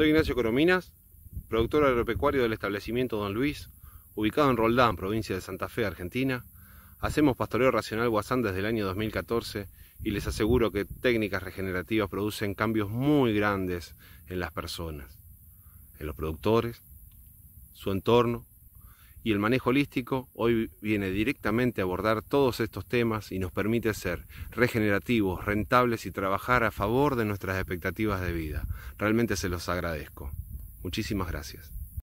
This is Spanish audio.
Soy Ignacio Corominas, productor agropecuario del establecimiento Don Luis, ubicado en Roldán, provincia de Santa Fe, Argentina. Hacemos pastoreo racional guasán desde el año 2014 y les aseguro que técnicas regenerativas producen cambios muy grandes en las personas, en los productores, su entorno y el manejo holístico hoy viene directamente a abordar todos estos temas y nos permite ser regenerativos, rentables y trabajar a favor de nuestras expectativas de vida. Realmente se los agradezco. Muchísimas gracias.